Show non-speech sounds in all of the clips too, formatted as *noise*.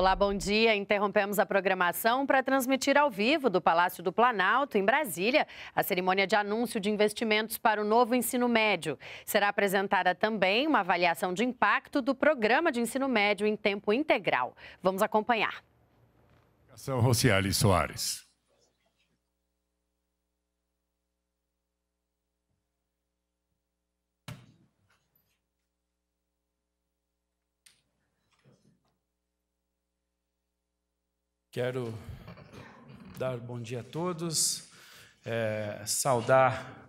Olá, bom dia. Interrompemos a programação para transmitir ao vivo do Palácio do Planalto, em Brasília, a cerimônia de anúncio de investimentos para o novo ensino médio. Será apresentada também uma avaliação de impacto do programa de ensino médio em tempo integral. Vamos acompanhar. São Rociali Soares. Quero dar bom dia a todos, é, saudar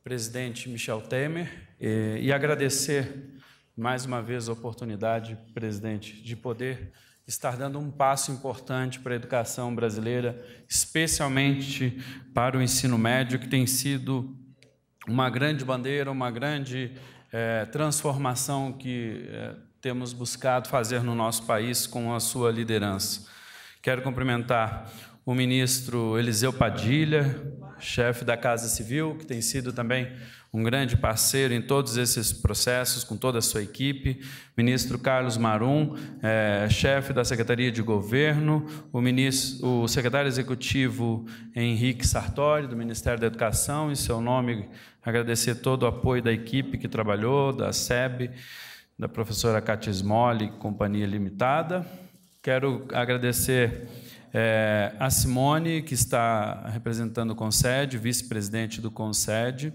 o presidente Michel Temer e, e agradecer mais uma vez a oportunidade, presidente, de poder estar dando um passo importante para a educação brasileira, especialmente para o ensino médio, que tem sido uma grande bandeira, uma grande é, transformação que é, temos buscado fazer no nosso país com a sua liderança. Quero cumprimentar o ministro Eliseu Padilha, chefe da Casa Civil, que tem sido também um grande parceiro em todos esses processos, com toda a sua equipe, ministro Carlos Marum, é, chefe da Secretaria de Governo, o, ministro, o secretário executivo Henrique Sartori, do Ministério da Educação, em seu nome agradecer todo o apoio da equipe que trabalhou, da SEB, da professora Cátia Smolli, Companhia Limitada, Quero agradecer é, a Simone, que está representando o Concede, vice-presidente do Concede,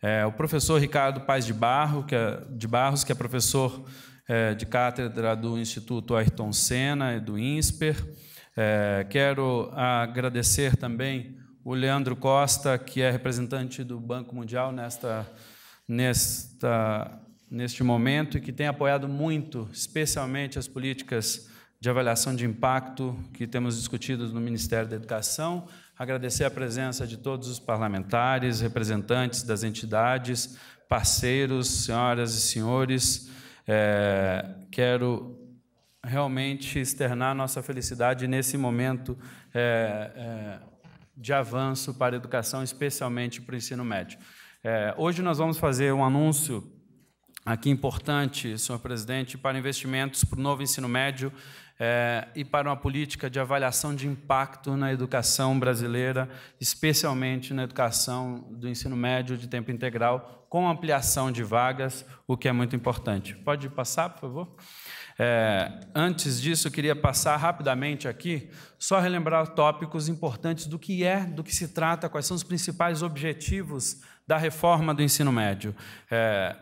é, o professor Ricardo Paz de, Barro, que é, de Barros, que é professor é, de cátedra do Instituto Ayrton Senna e do INSPER. É, quero agradecer também o Leandro Costa, que é representante do Banco Mundial nesta, nesta, neste momento e que tem apoiado muito, especialmente as políticas de avaliação de impacto que temos discutido no Ministério da Educação. Agradecer a presença de todos os parlamentares, representantes das entidades, parceiros, senhoras e senhores. É, quero realmente externar nossa felicidade nesse momento é, é, de avanço para a educação, especialmente para o ensino médio. É, hoje nós vamos fazer um anúncio aqui importante, senhor presidente, para investimentos para o novo ensino médio é, e para uma política de avaliação de impacto na educação brasileira, especialmente na educação do ensino médio de tempo integral, com ampliação de vagas, o que é muito importante. Pode passar, por favor? É, antes disso, queria passar rapidamente aqui, só relembrar tópicos importantes do que é, do que se trata, quais são os principais objetivos da reforma do ensino médio. É,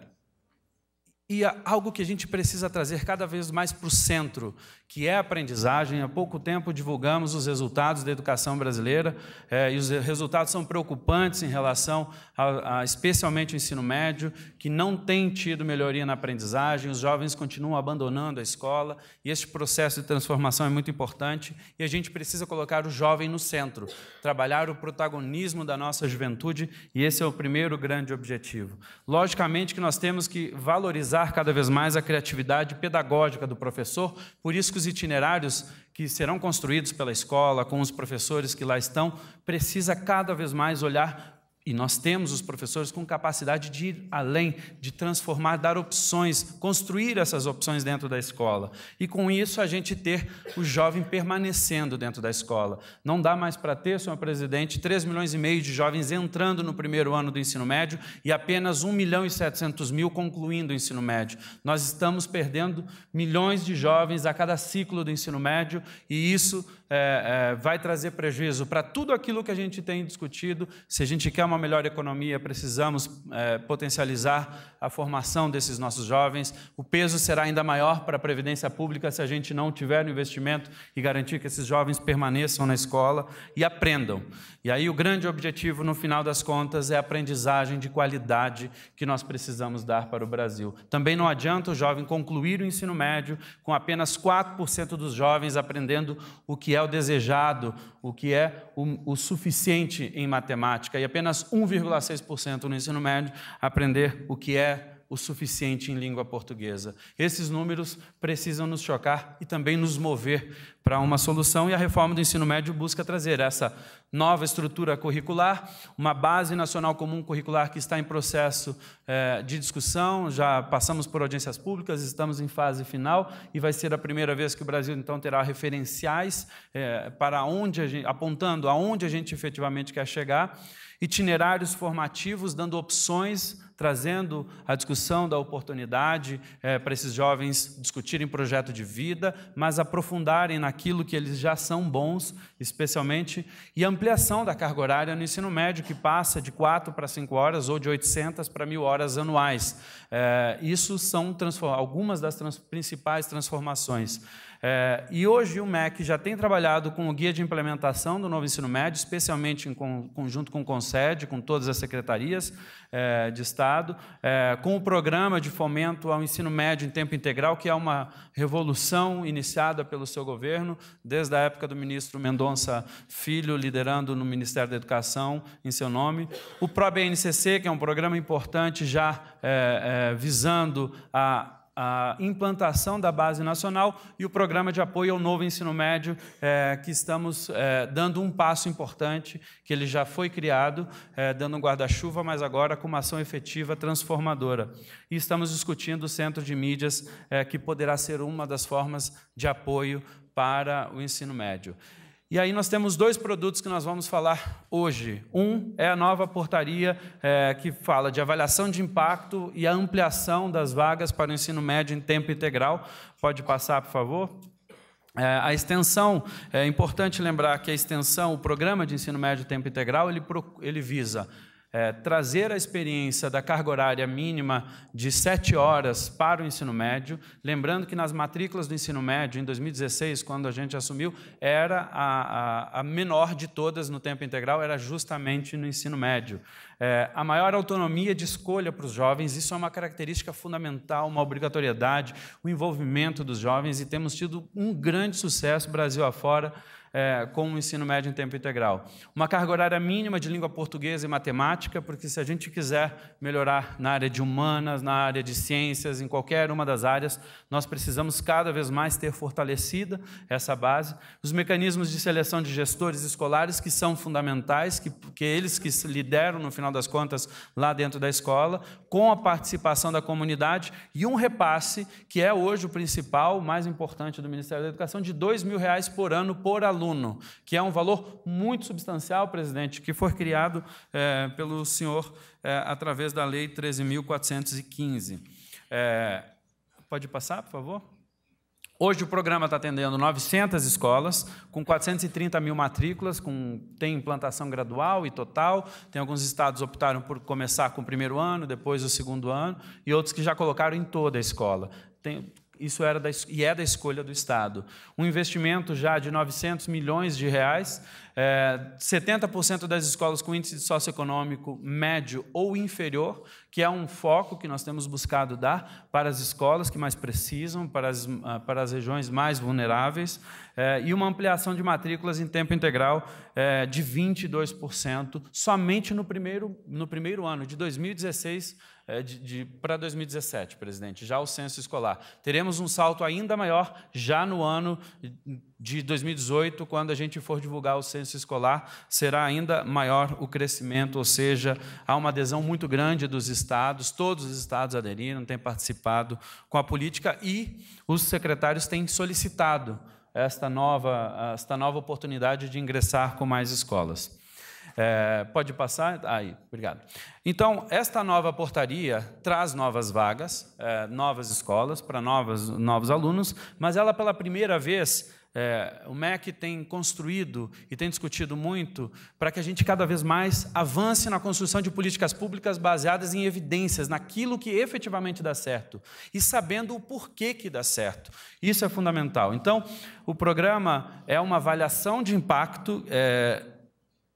e algo que a gente precisa trazer cada vez mais para o centro que é aprendizagem. Há pouco tempo divulgamos os resultados da educação brasileira é, e os resultados são preocupantes em relação a, a, especialmente o ensino médio, que não tem tido melhoria na aprendizagem, os jovens continuam abandonando a escola e este processo de transformação é muito importante e a gente precisa colocar o jovem no centro, trabalhar o protagonismo da nossa juventude e esse é o primeiro grande objetivo. Logicamente que nós temos que valorizar cada vez mais a criatividade pedagógica do professor, por isso que muitos itinerários que serão construídos pela escola, com os professores que lá estão, precisa cada vez mais olhar e nós temos os professores com capacidade de ir além, de transformar, dar opções, construir essas opções dentro da escola. E com isso a gente ter o jovem permanecendo dentro da escola. Não dá mais para ter, senhor presidente, 3 milhões e meio de jovens entrando no primeiro ano do ensino médio e apenas 1 milhão e 700 mil concluindo o ensino médio. Nós estamos perdendo milhões de jovens a cada ciclo do ensino médio e isso é, é, vai trazer prejuízo para tudo aquilo que a gente tem discutido. Se a gente quer uma melhor economia, precisamos é, potencializar a formação desses nossos jovens. O peso será ainda maior para a previdência pública se a gente não tiver o investimento e garantir que esses jovens permaneçam na escola e aprendam. E aí o grande objetivo, no final das contas, é a aprendizagem de qualidade que nós precisamos dar para o Brasil. Também não adianta o jovem concluir o ensino médio com apenas 4% dos jovens aprendendo o que é é o desejado, o que é o, o suficiente em matemática, e apenas 1,6% no ensino médio aprender o que é o suficiente em língua portuguesa. Esses números precisam nos chocar e também nos mover para uma solução, e a reforma do ensino médio busca trazer essa nova estrutura curricular, uma base nacional comum curricular que está em processo eh, de discussão, já passamos por audiências públicas, estamos em fase final, e vai ser a primeira vez que o Brasil, então, terá referenciais eh, para onde gente, apontando aonde a gente efetivamente quer chegar itinerários formativos, dando opções, trazendo a discussão da oportunidade é, para esses jovens discutirem projeto de vida, mas aprofundarem naquilo que eles já são bons, especialmente, e ampliação da carga horária no ensino médio, que passa de 4 para 5 horas ou de 800 para 1.000 horas anuais. É, isso são algumas das trans principais transformações. É, e hoje o MEC já tem trabalhado com o guia de implementação do novo ensino médio, especialmente em conjunto com o CONSED, com todas as secretarias é, de Estado, é, com o programa de fomento ao ensino médio em tempo integral, que é uma revolução iniciada pelo seu governo, desde a época do ministro Mendonça Filho, liderando no Ministério da Educação, em seu nome. O ProBNCC, que é um programa importante já é, é, visando a a implantação da base nacional e o programa de apoio ao novo ensino médio, é, que estamos é, dando um passo importante, que ele já foi criado, é, dando um guarda-chuva, mas agora com uma ação efetiva transformadora. E estamos discutindo o centro de mídias, é, que poderá ser uma das formas de apoio para o ensino médio. E aí nós temos dois produtos que nós vamos falar hoje. Um é a nova portaria é, que fala de avaliação de impacto e a ampliação das vagas para o ensino médio em tempo integral. Pode passar, por favor. É, a extensão, é importante lembrar que a extensão, o programa de ensino médio tempo integral, ele, ele visa é, trazer a experiência da carga horária mínima de sete horas para o ensino médio. Lembrando que nas matrículas do ensino médio, em 2016, quando a gente assumiu, era a, a, a menor de todas no tempo integral, era justamente no ensino médio. É, a maior autonomia de escolha para os jovens, isso é uma característica fundamental, uma obrigatoriedade, o envolvimento dos jovens, e temos tido um grande sucesso Brasil afora é, com o ensino médio em tempo integral. Uma carga horária mínima de língua portuguesa e matemática, porque se a gente quiser melhorar na área de humanas, na área de ciências, em qualquer uma das áreas, nós precisamos cada vez mais ter fortalecida essa base. Os mecanismos de seleção de gestores escolares, que são fundamentais, que, que eles que lideram, no final das contas, lá dentro da escola, com a participação da comunidade e um repasse, que é hoje o principal, o mais importante do Ministério da Educação, de R$ 2 mil reais por ano por aluno aluno, que é um valor muito substancial, presidente, que foi criado é, pelo senhor é, através da Lei 13.415. É, eh, pode passar, por favor? Hoje o programa está atendendo 900 escolas, com 430 mil matrículas, com, tem implantação gradual e total. Tem alguns estados optaram por começar com o primeiro ano, depois o segundo ano, e outros que já colocaram em toda a escola. Tem, isso era da, e é da escolha do Estado. Um investimento já de 900 milhões de reais, é, eh, 70% das escolas com índice socioeconômico médio ou inferior, que é um foco que nós temos buscado dar para as escolas que mais precisam, para as, ah, para as regiões mais vulneráveis, é, e uma ampliação de matrículas em tempo integral é, de 22% somente no primeiro, no primeiro ano, de 2016 é, de, de para 2017, presidente, já o censo escolar. Teremos um salto ainda maior já no ano de 2018, quando a gente for divulgar o censo escolar, será ainda maior o crescimento, ou seja, há uma adesão muito grande dos estados, todos os estados aderiram, têm participado com a política e os secretários têm solicitado esta nova, esta nova oportunidade de ingressar com mais escolas. É, pode passar? Aí, obrigado. Então, esta nova portaria traz novas vagas, é, novas escolas para novos, novos alunos, mas ela, pela primeira vez, é, o MEC tem construído e tem discutido muito para que a gente cada vez mais avance na construção de políticas públicas baseadas em evidências, naquilo que efetivamente dá certo e sabendo o porquê que dá certo. Isso é fundamental. Então, o programa é uma avaliação de impacto. É,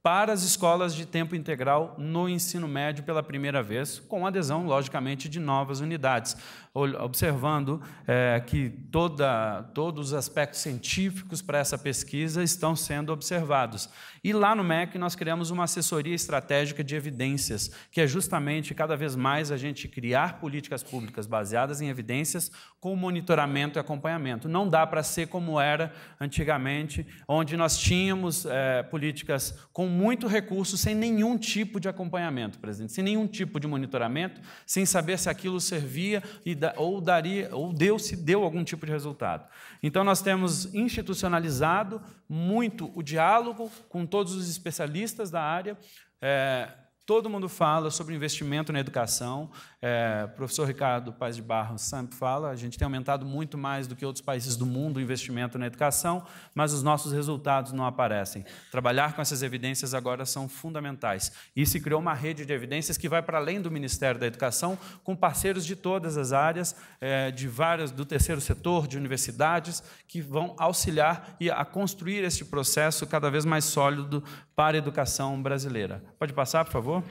para as escolas de tempo integral no ensino médio pela primeira vez, com adesão, logicamente, de novas unidades, observando é, que toda, todos os aspectos científicos para essa pesquisa estão sendo observados. E lá no MEC nós criamos uma assessoria estratégica de evidências, que é justamente cada vez mais a gente criar políticas públicas baseadas em evidências com monitoramento e acompanhamento. Não dá para ser como era antigamente, onde nós tínhamos é, políticas com muito recurso, sem nenhum tipo de acompanhamento, presidente, sem nenhum tipo de monitoramento, sem saber se aquilo servia e ou daria ou deu se deu algum tipo de resultado. Então nós temos institucionalizado muito o diálogo com todos os especialistas da área. É, Todo mundo fala sobre investimento na educação. É, professor Ricardo Paz de Barros sempre fala, a gente tem aumentado muito mais do que outros países do mundo o investimento na educação, mas os nossos resultados não aparecem. Trabalhar com essas evidências agora são fundamentais. E se criou uma rede de evidências que vai para além do Ministério da Educação, com parceiros de todas as áreas, é, de várias do terceiro setor, de universidades, que vão auxiliar e a construir este processo cada vez mais sólido para a educação brasileira. Pode passar, por favor?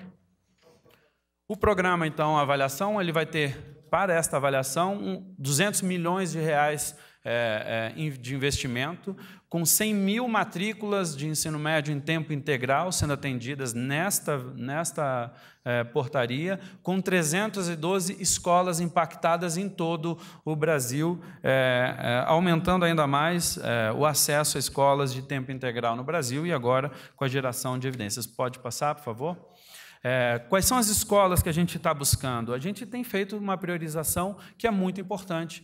O programa, então, avaliação, ele vai ter, para esta avaliação, 200 milhões de reais é, é, de investimento, com 100 mil matrículas de ensino médio em tempo integral sendo atendidas nesta, nesta eh, portaria, com 312 escolas impactadas em todo o Brasil, eh, eh, aumentando ainda mais o acesso a escolas de tempo integral no Brasil e agora com a geração de evidências. Pode passar, por favor? É, quais são as escolas que a gente está buscando? A gente tem feito uma priorização que é muito importante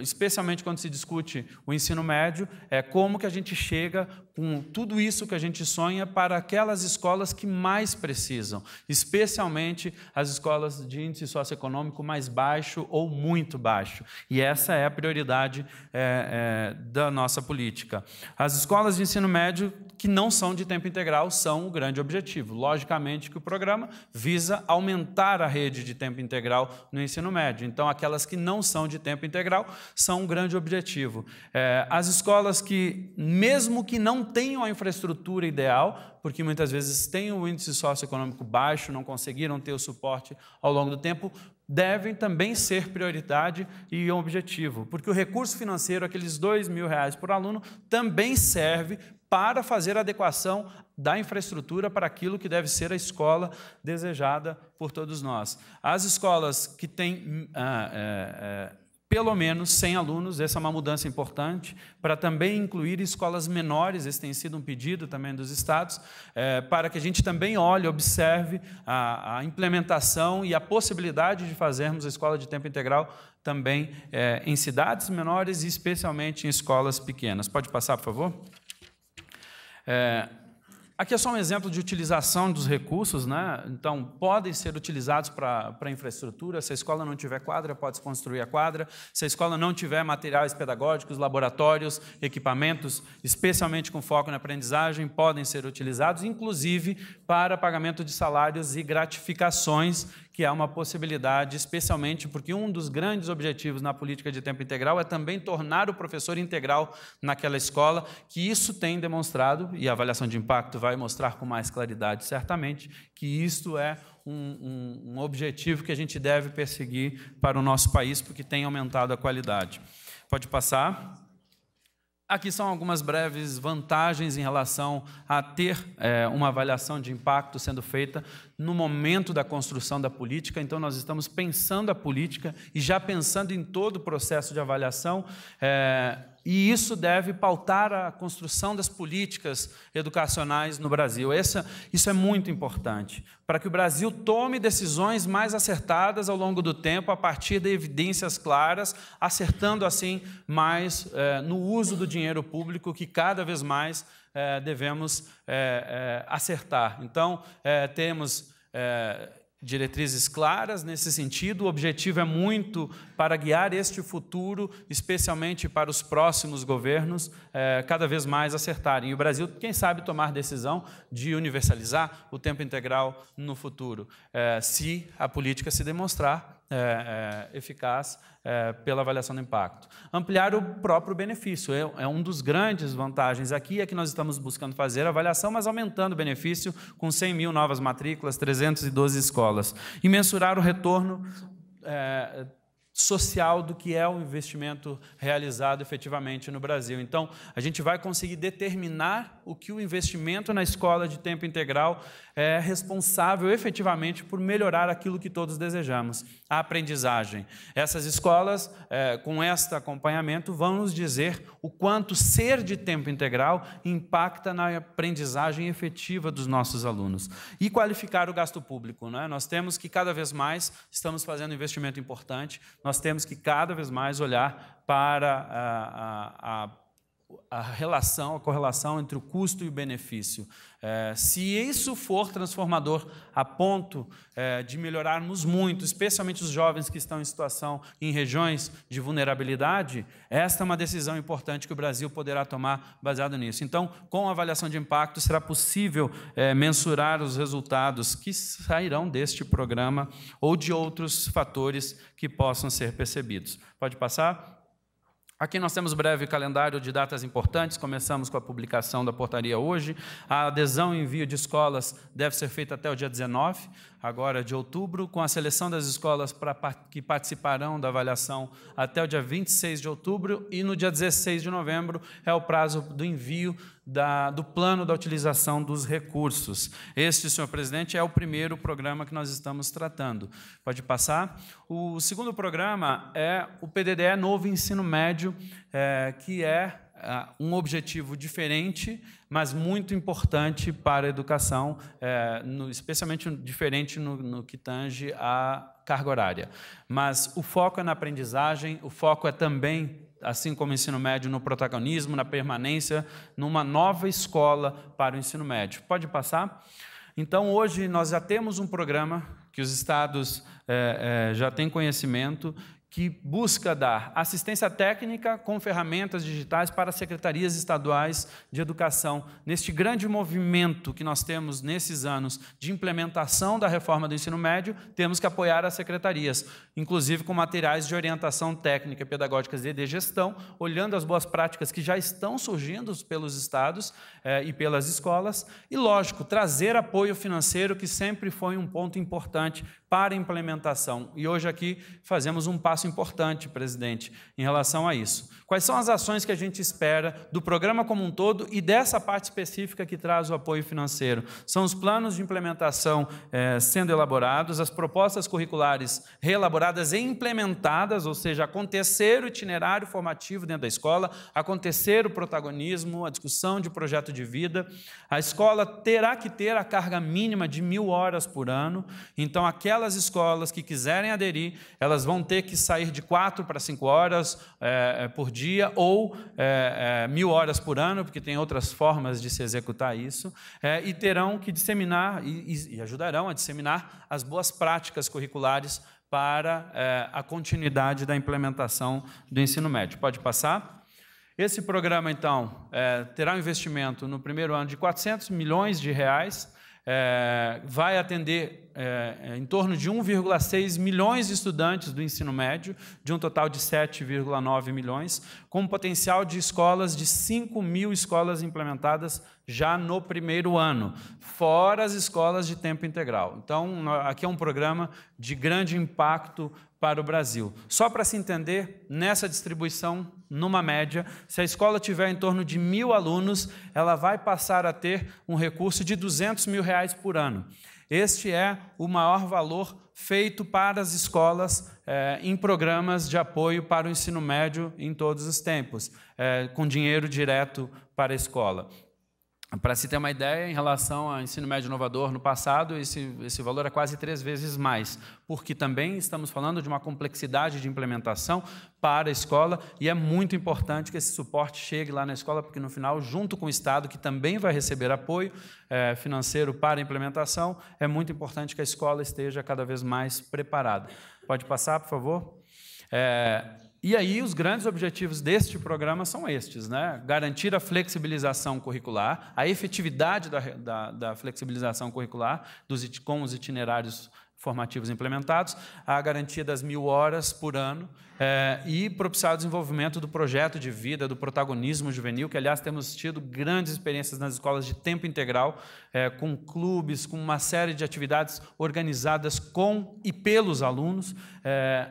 especialmente quando se discute o ensino médio, é como que a gente chega com tudo isso que a gente sonha para aquelas escolas que mais precisam, especialmente as escolas de índice socioeconômico mais baixo ou muito baixo. E essa é a prioridade é, é, da nossa política. As escolas de ensino médio que não são de tempo integral são o grande objetivo. Logicamente que o programa visa aumentar a rede de tempo integral no ensino médio. Então, aquelas que não são de tempo integral integral são um grande objetivo. É, as escolas que, mesmo que não tenham a infraestrutura ideal, porque muitas vezes têm um índice socioeconômico baixo, não conseguiram ter o suporte ao longo do tempo, devem também ser prioridade e um objetivo, porque o recurso financeiro, aqueles dois mil reais por aluno, também serve para fazer adequação da infraestrutura para aquilo que deve ser a escola desejada por todos nós. As escolas que têm ah, é, é, pelo menos 100 alunos, essa é uma mudança importante, para também incluir escolas menores, esse tem sido um pedido também dos estados, é, para que a gente também olhe, observe a, a, implementação e a possibilidade de fazermos a escola de tempo integral também é, em cidades menores e especialmente em escolas pequenas. Pode passar, por favor? É, aqui é só um exemplo de utilização dos recursos, né? Então, podem ser utilizados para infraestrutura. Se a escola não tiver quadra, pode se construir a quadra. Se a escola não tiver materiais pedagógicos, laboratórios, equipamentos, especialmente com foco na aprendizagem, podem ser utilizados, inclusive para pagamento de salários e gratificações que há uma possibilidade, especialmente porque um dos grandes objetivos na política de tempo integral é também tornar o professor integral naquela escola, que isso tem demonstrado, e a avaliação de impacto vai mostrar com mais claridade, certamente, que isto é um, um, um objetivo que a gente deve perseguir para o nosso país, porque tem aumentado a qualidade. Pode passar. Aqui são algumas breves vantagens em relação a ter é, uma avaliação de impacto sendo feita no momento da construção da política. Então, nós estamos pensando a política e já pensando em todo o processo de avaliação. É, e isso deve pautar a construção das políticas educacionais no Brasil. Essa, isso é muito importante, para que o Brasil tome decisões mais acertadas ao longo do tempo, a partir de evidências claras, acertando assim mais eh, no uso do dinheiro público, que cada vez mais eh, devemos eh, acertar. Então, temos. É, diretrizes claras nesse sentido. O objetivo é muito para guiar este futuro, especialmente para os próximos governos, é, cada vez mais acertarem. E o Brasil, quem sabe, tomar decisão de universalizar o tempo integral no futuro, é, se a política se demonstrar é, é, eficaz é, pela avaliação do impacto. Ampliar o próprio benefício é, é um dos grandes vantagens aqui, é que nós estamos buscando fazer a avaliação, mas aumentando o benefício com 100 mil novas matrículas, 312 escolas. E mensurar o retorno é, social do que é o investimento realizado efetivamente no Brasil. Então, a gente vai conseguir determinar o que o investimento na escola de tempo integral é responsável efetivamente por melhorar aquilo que todos desejamos, a aprendizagem. Essas escolas, é, com este acompanhamento, vão nos dizer o quanto ser de tempo integral impacta na aprendizagem efetiva dos nossos alunos. E qualificar o gasto público. Né? Nós temos que, cada vez mais, estamos fazendo um investimento importante, nós temos que cada vez mais olhar para a, a, a a relação, a correlação entre o custo e o benefício. É, se isso for transformador a ponto é, de melhorarmos muito, especialmente os jovens que estão em situação em regiões de vulnerabilidade, esta é uma decisão importante que o Brasil poderá tomar baseado nisso. Então, com a avaliação de impacto, será possível é, mensurar os resultados que sairão deste programa ou de outros fatores que possam ser percebidos. Pode passar? Aqui nós temos breve calendário de datas importantes. Começamos com a publicação da portaria hoje. A adesão e envio de escolas deve ser feita até o dia 19 agora de outubro, com a seleção das escolas pra, que participarão da avaliação até o dia 26 de outubro, e no dia 16 de novembro é o prazo do envio da, do plano da utilização dos recursos. Este, senhor presidente, é o primeiro programa que nós estamos tratando. Pode passar. O segundo programa é o PDDE Novo Ensino Médio, é, que é uh, um objetivo diferente, mas muito importante para a educação, é, no, especialmente diferente no, no que tange à carga horária. Mas o foco é na aprendizagem, o foco é também assim como o ensino médio, no protagonismo, na permanência, numa nova escola para o ensino médio. Pode passar? Então, hoje nós já temos um programa que os estados é, é, já têm conhecimento, que busca dar assistência técnica com ferramentas digitais para secretarias estaduais de educação, neste grande movimento que nós temos nesses anos de implementação da reforma do ensino médio, temos que apoiar as secretarias, inclusive com materiais de orientação técnica, pedagógicas e de gestão, olhando as boas práticas que já estão surgindo pelos estados eh, e pelas escolas, e lógico, trazer apoio financeiro, que sempre foi um ponto importante para implementação. E hoje aqui fazemos um passo importante, presidente, em relação a isso. Quais são as ações que a gente espera do programa como um todo e dessa parte específica que traz o apoio financeiro? São os planos de implementação eh, sendo elaborados, as propostas curriculares reelaboradas e implementadas, ou seja, acontecer o itinerário formativo dentro da escola, acontecer o protagonismo, a discussão de projeto de vida. A escola terá que ter a carga mínima de mil horas por ano, então aquela aquelas escolas que quiserem aderir, elas vão ter que sair de quatro para cinco horas é, por dia ou é, é, mil horas por ano, porque tem outras formas de se executar isso, e terão que disseminar e, e, ajudarão a disseminar as boas práticas curriculares para a continuidade da implementação do ensino médio. Pode passar? Esse programa, então, é, terá um investimento no primeiro ano de 400 milhões de reais, é, vai atender é, é, em torno de 1,6 milhões de estudantes do ensino médio, de um total de 7,9 milhões, com um potencial de escolas de 5 mil escolas implementadas já no primeiro ano, fora as escolas de tempo integral. Então, aqui é um programa de grande impacto para o Brasil. Só para se entender, nessa distribuição, numa média, se a escola tiver em torno de mil alunos, ela vai passar a ter um recurso de 200 mil reais por ano. Este é o maior valor feito para as escolas é, em programas de apoio para o ensino médio em todos os tempos, é, com dinheiro direto para a escola. Para se ter uma ideia, em relação ao ensino médio inovador no passado, esse, esse valor é quase três vezes mais, porque também estamos falando de uma complexidade de implementação para a escola e é muito importante que esse suporte chegue lá na escola, porque no final, junto com o Estado, que também vai receber apoio é, financeiro para a implementação, é muito importante que a escola esteja cada vez mais preparada. Pode passar, por favor? É, e aí, os grandes objetivos deste programa são estes: né? garantir a flexibilização curricular, a efetividade da, da, da flexibilização curricular dos, com os itinerários formativos implementados, a garantia das mil horas por ano é, e propiciar o desenvolvimento do projeto de vida, do protagonismo juvenil, que, aliás, temos tido grandes experiências nas escolas de tempo integral, é, com clubes, com uma série de atividades organizadas com e pelos alunos, é,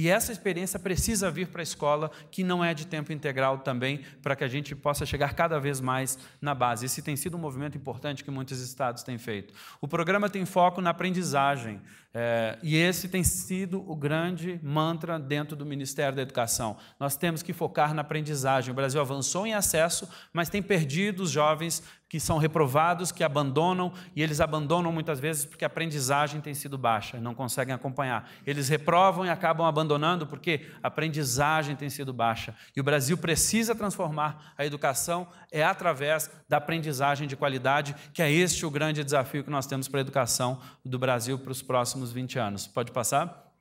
e essa experiência precisa vir para a escola, que não é de tempo integral também, para que a gente possa chegar cada vez mais na base. Esse tem sido um movimento importante que muitos estados têm feito. O programa tem foco na aprendizagem, é, e esse tem sido o grande mantra dentro do Ministério da Educação. Nós temos que focar na aprendizagem. O Brasil avançou em acesso, mas tem perdido os jovens que são reprovados, que abandonam, e eles abandonam muitas vezes porque a aprendizagem tem sido baixa, não conseguem acompanhar. Eles reprovam e acabam abandonando porque a aprendizagem tem sido baixa. E o Brasil precisa transformar a educação é através da aprendizagem de qualidade, que é este o grande desafio que nós temos para a educação do Brasil para os próximos dos 20 anos. Pode passar?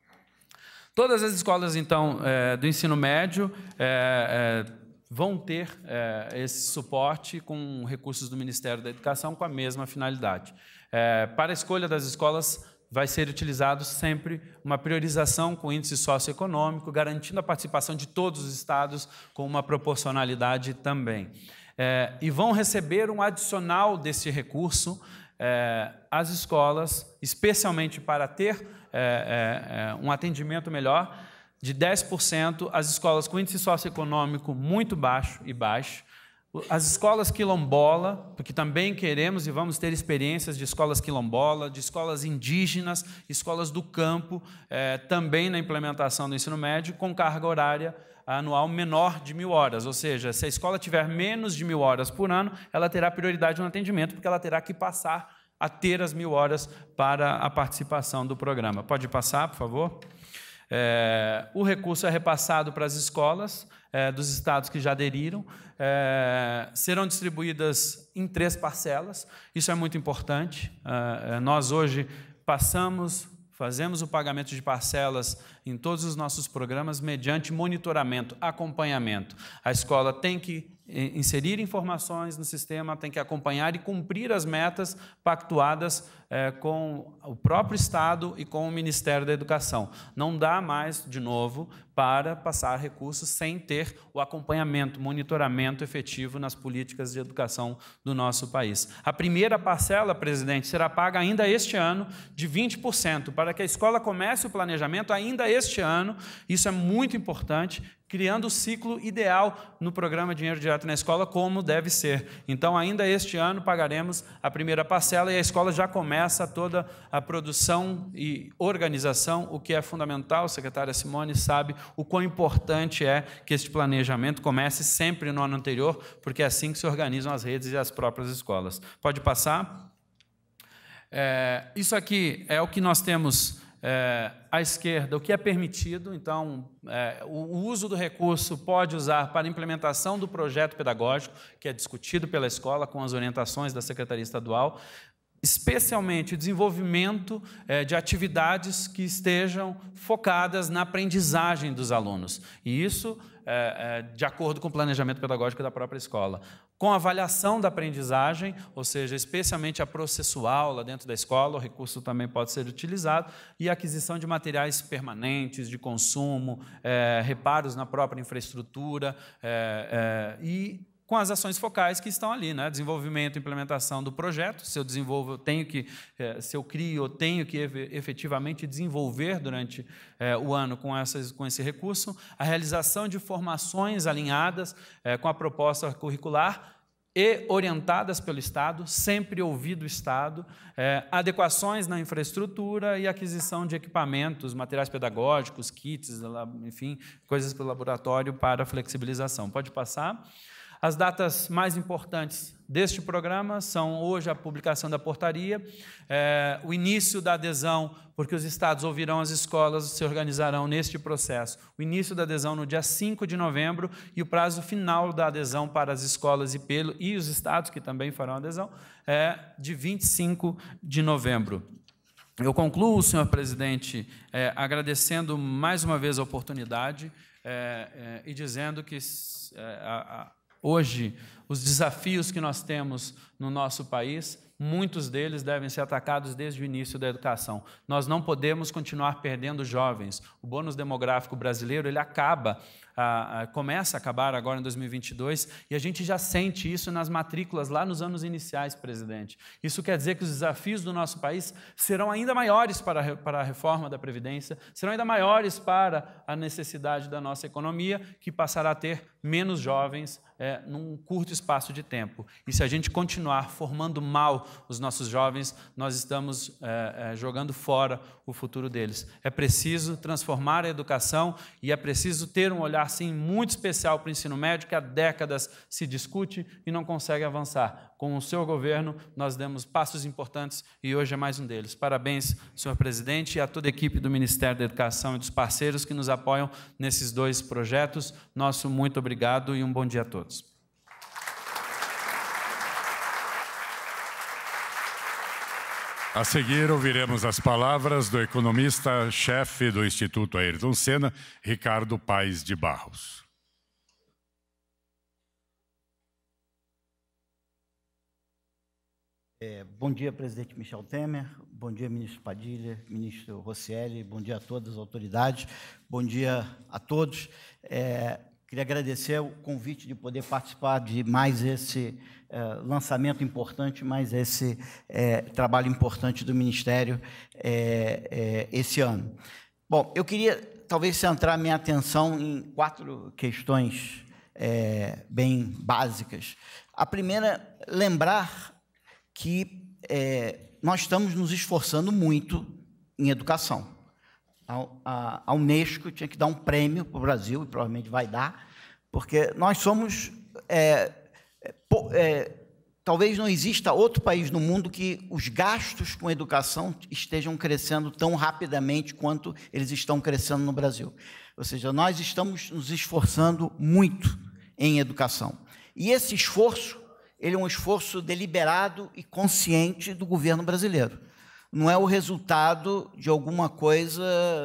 Todas as escolas, então, é, do ensino médio é, é, vão ter é, esse suporte com recursos do Ministério da Educação com a mesma finalidade. É, para a escolha das escolas, vai ser utilizado sempre uma priorização com índice socioeconômico, garantindo a participação de todos os estados com uma proporcionalidade também. É, e vão receber um adicional desse recurso é, as escolas, especialmente para ter é, é, é um atendimento melhor, de 10%, as escolas com índice socioeconômico muito baixo e baixo, as escolas quilombola, porque também queremos e vamos ter experiências de escolas quilombola, de escolas indígenas, escolas do campo, é, também na implementação do ensino médio, com carga horária anual menor de mil horas, ou seja, se a escola tiver menos de mil horas por ano, ela terá prioridade no atendimento, porque ela terá que passar a ter as mil horas para a participação do programa. Pode passar, por favor? É, o recurso é repassado para as escolas é, dos estados que já aderiram, é, serão distribuídas em três parcelas, isso é muito importante. É, é, nós hoje passamos Fazemos o pagamento de parcelas em todos os nossos programas mediante monitoramento, acompanhamento. A escola tem que inserir informações no sistema, tem que acompanhar e cumprir as metas pactuadas é, com o próprio Estado e com o Ministério da Educação. Não dá mais, de novo, para passar recursos sem ter o acompanhamento, monitoramento efetivo nas políticas de educação do nosso país. A primeira parcela, presidente, será paga ainda este ano de 20%, para que a escola comece o planejamento ainda este ano. Isso é muito importante criando o ciclo ideal no programa Dinheiro Direto na Escola, como deve ser. Então, ainda este ano, pagaremos a primeira parcela e a escola já começa toda a produção e organização, o que é fundamental. A secretária Simone sabe o quão importante é que este planejamento comece sempre no ano anterior, porque é assim que se organizam as redes e as próprias escolas. Pode passar? É, isso aqui é o que nós temos é, à esquerda o que é permitido, então é, o, o uso do recurso pode usar para implementação do projeto pedagógico, que é discutido pela escola com as orientações da Secretaria Estadual, especialmente o desenvolvimento é, de atividades que estejam focadas na aprendizagem dos alunos. E isso é, é, de acordo com o planejamento pedagógico da própria escola. Com avaliação da aprendizagem, ou seja, especialmente a processual lá dentro da escola, o recurso também pode ser utilizado, e aquisição de materiais permanentes, de consumo, é, reparos na própria infraestrutura é, é, e com as ações focais que estão ali, né? desenvolvimento e implementação do projeto. Se eu desenvolvo, eu tenho que, eh, se eu crio, eu tenho que efetivamente desenvolver durante eh, o ano com, essas, com esse recurso, a realização de formações alinhadas eh, com a proposta curricular e orientadas pelo Estado, sempre ouvido o Estado, é, adequações na infraestrutura e aquisição de equipamentos, materiais pedagógicos, kits, enfim, coisas para o laboratório para flexibilização. Pode passar. As datas mais importantes deste programa são hoje a publicação da portaria, é, o início da adesão, porque os estados ouvirão as escolas, se organizarão neste processo. O início da adesão no dia 5 de novembro e o prazo final da adesão para as escolas e, pelo, e os estados que também farão adesão é de 25 de novembro. Eu concluo, senhor presidente, é, agradecendo mais uma vez a oportunidade é, é e dizendo que é, a, a Hoje, os desafios que nós temos no nosso país, muitos deles devem ser atacados desde o início da educação. Nós não podemos continuar perdendo jovens. O bônus demográfico brasileiro, ele acaba começa a acabar agora em 2022, e a gente já sente isso nas matrículas lá nos anos iniciais, presidente. Isso quer dizer que os desafios do nosso país serão ainda maiores para a, para a reforma da Previdência, serão ainda maiores para a necessidade da nossa economia, que passará a ter menos jovens é, num curto espaço de tempo. E se a gente continuar formando mal os nossos jovens, nós estamos é, é, jogando fora o futuro deles. É preciso transformar a educação e é preciso ter um olhar assim muito especial para o ensino médio que há décadas se discute e não consegue avançar. Com o seu governo, nós demos passos importantes e hoje é mais um deles. Parabéns, senhor presidente, e a toda a equipe do Ministério da Educação e dos parceiros que nos apoiam nesses dois projetos. Nosso muito obrigado e um bom dia a todos. A seguir, ouviremos as palavras do economista-chefe do Instituto Ayrton Senna, Ricardo Paes de Barros. É, bom dia, presidente Michel Temer. Bom dia, ministro Padilha, ministro Rossielli. Bom dia a todas as autoridades. Bom dia a todos. É, queria agradecer o convite de poder participar de mais esse é, lançamento importante, mas esse é, trabalho importante do Ministério é, é, esse ano. Bom, eu queria talvez centrar minha atenção em quatro questões é, bem básicas. A primeira, lembrar que é, nós estamos nos esforçando muito em educação. A, a Unesco tinha que dar um prêmio para o Brasil, e provavelmente vai dar, porque nós somos é, é, talvez não exista outro país no mundo que os gastos com educação estejam crescendo tão rapidamente quanto eles estão crescendo no Brasil. Ou seja, nós estamos nos esforçando muito em educação. E esse esforço, ele é um esforço deliberado e consciente do governo brasileiro não é o resultado de alguma coisa,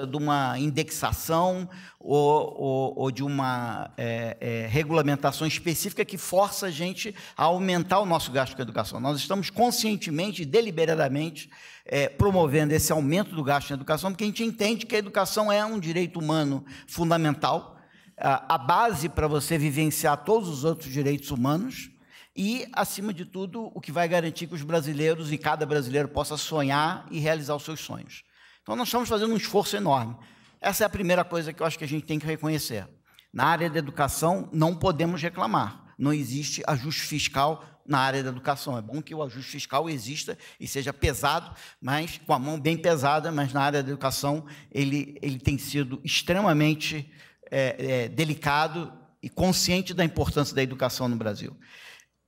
de uma indexação ou, ou, ou de uma é, é, regulamentação específica que força a gente a aumentar o nosso gasto com educação. Nós estamos conscientemente, deliberadamente, é, promovendo esse aumento do gasto em educação, porque a gente entende que a educação é um direito humano fundamental, a, a base para você vivenciar todos os outros direitos humanos. E, acima de tudo, o que vai garantir que os brasileiros e cada brasileiro possa sonhar e realizar os seus sonhos. Então, nós estamos fazendo um esforço enorme. Essa é a primeira coisa que eu acho que a gente tem que reconhecer. Na área da educação, não podemos reclamar. Não existe ajuste fiscal na área da educação. É bom que o ajuste fiscal exista e seja pesado, mas com a mão bem pesada, mas na área da educação ele, ele tem sido extremamente é, é, delicado e consciente da importância da educação no Brasil.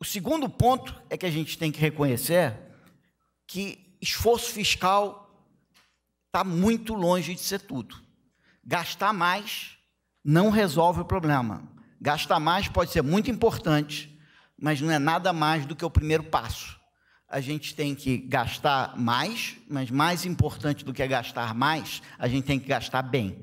O segundo ponto é que a gente tem que reconhecer que esforço fiscal está muito longe de ser tudo. Gastar mais não resolve o problema. Gastar mais pode ser muito importante, mas não é nada mais do que o primeiro passo. A gente tem que gastar mais, mas mais importante do que é gastar mais, a gente tem que gastar bem.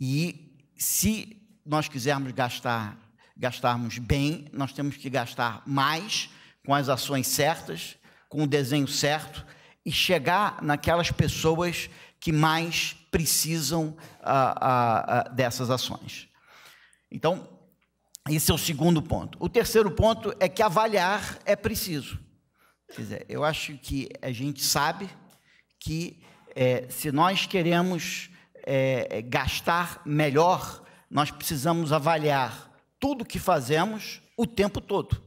E se nós quisermos gastar gastarmos bem, nós temos que gastar mais com as ações certas, com o desenho certo e chegar naquelas pessoas que mais precisam ah, ah, ah, dessas ações. Então, esse é o segundo ponto. O terceiro ponto é que avaliar é preciso. Quer dizer, eu acho que a gente sabe que é, se nós queremos é, gastar melhor, nós precisamos avaliar tudo que fazemos o tempo todo.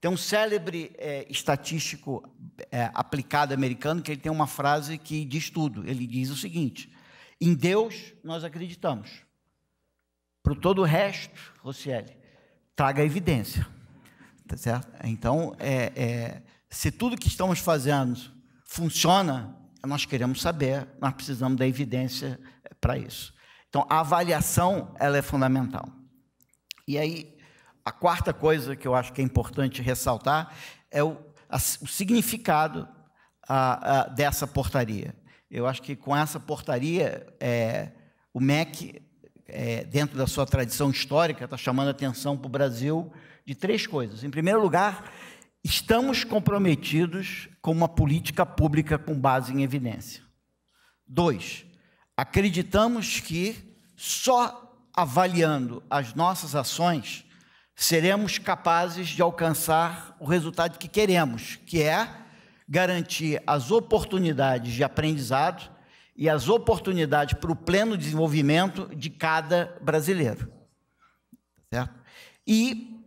Tem um célebre é, estatístico é, aplicado americano que ele tem uma frase que diz tudo. Ele diz o seguinte: em Deus nós acreditamos. Para todo o resto, Rocieli, traga evidência. Tá certo? Então, é, é, se tudo que estamos fazendo funciona, nós queremos saber, nós precisamos da evidência é, para isso. Então, a avaliação ela é fundamental. E aí, a quarta coisa que eu acho que é importante ressaltar é o, a, o significado a, a, dessa portaria. Eu acho que com essa portaria, é, o MEC, é, dentro da sua tradição histórica, está chamando a atenção para o Brasil de três coisas. Em primeiro lugar, estamos comprometidos com uma política pública com base em evidência. Dois, acreditamos que só avaliando as nossas ações, seremos capazes de alcançar o resultado que queremos, que é garantir as oportunidades de aprendizado e as oportunidades para o pleno desenvolvimento de cada brasileiro. Certo? E,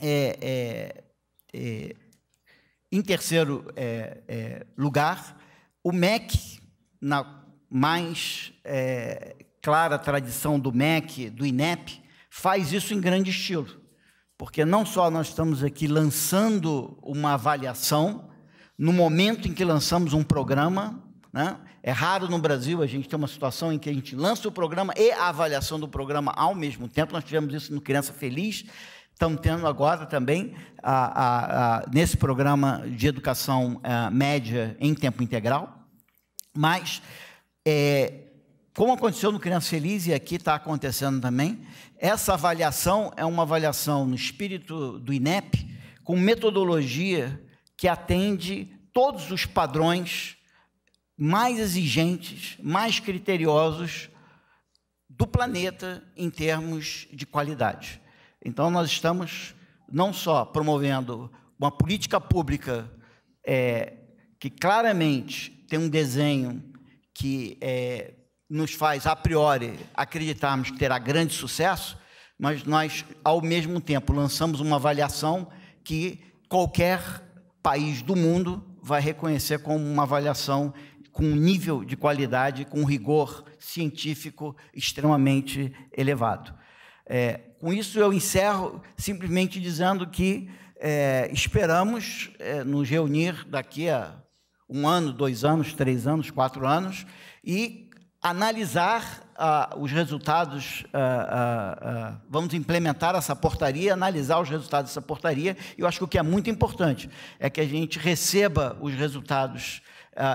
é, é, é, em terceiro é, é, lugar, o MEC, na mais é, clara tradição do MEC, do INEP, faz isso em grande estilo. Porque não só nós estamos aqui lançando uma avaliação, no momento em que lançamos um programa, né? é raro no Brasil a gente ter uma situação em que a gente lança o programa e a avaliação do programa ao mesmo tempo. Nós tivemos isso no Criança Feliz, estamos tendo agora também a, a, a, nesse programa de educação eh, média em tempo integral. Mas é, como aconteceu no Criança Feliz e aqui está acontecendo também, essa avaliação é uma avaliação no espírito do INEP, com metodologia que atende todos os padrões mais exigentes, mais criteriosos do planeta em termos de qualidade. Então, nós estamos não só promovendo uma política pública é, que claramente tem um desenho que é, nos faz, a priori, acreditarmos que terá grande sucesso, mas nós, ao mesmo tempo, lançamos uma avaliação que qualquer país do mundo vai reconhecer como uma avaliação com um nível de qualidade, com um rigor científico extremamente elevado. É, com isso, eu encerro simplesmente dizendo que é, esperamos é, nos reunir daqui a um ano, dois anos, três anos, quatro anos e analisar ah, os resultados, ah, ah, vamos implementar essa portaria, analisar os resultados dessa portaria. Eu acho que o que é muito importante é que a gente receba os resultados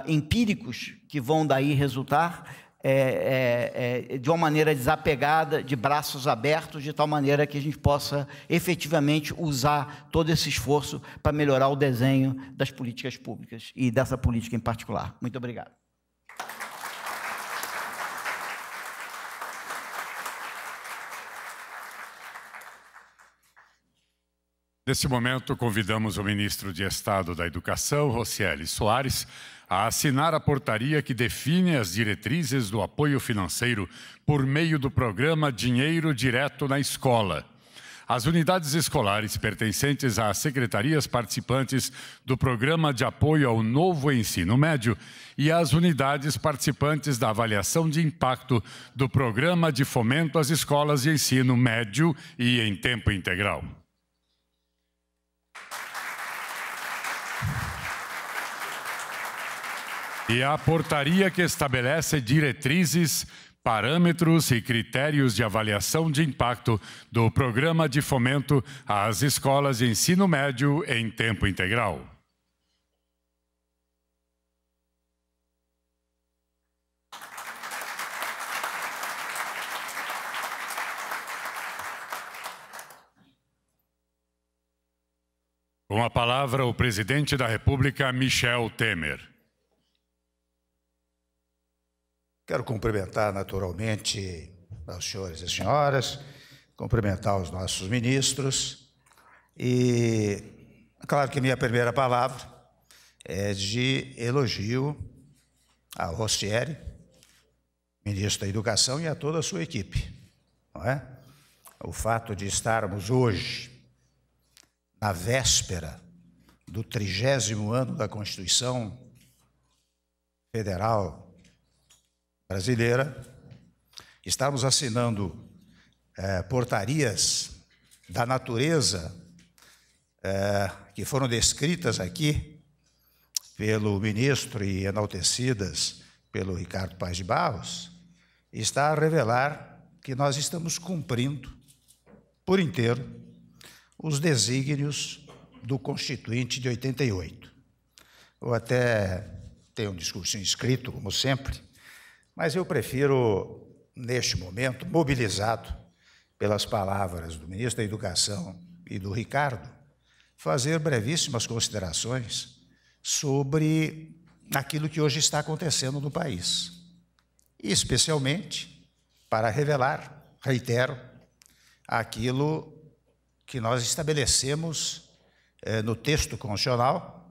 empíricos que vão daí resultar é, é, é, de uma maneira desapegada, de braços abertos, de tal maneira que a gente possa efetivamente usar todo esse esforço para melhorar o desenho das políticas públicas e dessa política em particular. Muito obrigado. Neste momento, convidamos o ministro de Estado da Educação, Rocieli Soares, a assinar a portaria que define as diretrizes do apoio financeiro por meio do programa Dinheiro Direto na Escola. As unidades escolares pertencentes às secretarias participantes do Programa de Apoio ao Novo Ensino Médio e as unidades participantes da avaliação de impacto do Programa de Fomento às Escolas de Ensino Médio e em Tempo Integral. e a portaria que estabelece diretrizes, parâmetros e critérios de avaliação de impacto do Programa de Fomento às Escolas de Ensino Médio em Tempo Integral. Com a palavra, o presidente da República, Michel Temer. Quero cumprimentar naturalmente os senhores e senhoras, cumprimentar os nossos ministros e, claro que minha primeira palavra é de elogio a Rossieri, ministro da Educação, e a toda a sua equipe. Não é? O fato de estarmos hoje, na véspera do trigésimo ano da Constituição Federal brasileira, estamos assinando é, portarias da natureza é, que foram descritas aqui pelo ministro e enaltecidas pelo Ricardo Paz de Barros, está a revelar que nós estamos cumprindo por inteiro os desígnios do Constituinte de 88. Eu até tenho um discurso escrito, como sempre, mas eu prefiro, neste momento, mobilizado pelas palavras do ministro da Educação e do Ricardo, fazer brevíssimas considerações sobre aquilo que hoje está acontecendo no país. E especialmente para revelar, reitero, aquilo que nós estabelecemos eh, no texto constitucional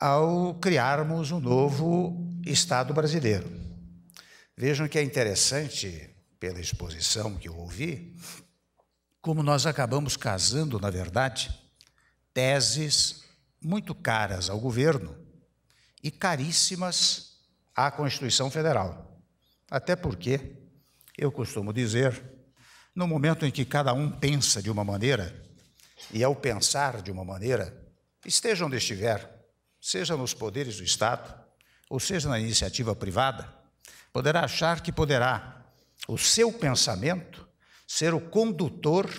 ao criarmos um novo Estado brasileiro. Vejam que é interessante, pela exposição que eu ouvi, como nós acabamos casando, na verdade, teses muito caras ao governo e caríssimas à Constituição Federal. Até porque, eu costumo dizer, no momento em que cada um pensa de uma maneira, e ao pensar de uma maneira, esteja onde estiver, seja nos poderes do Estado, ou seja na iniciativa privada, poderá achar que poderá o seu pensamento ser o condutor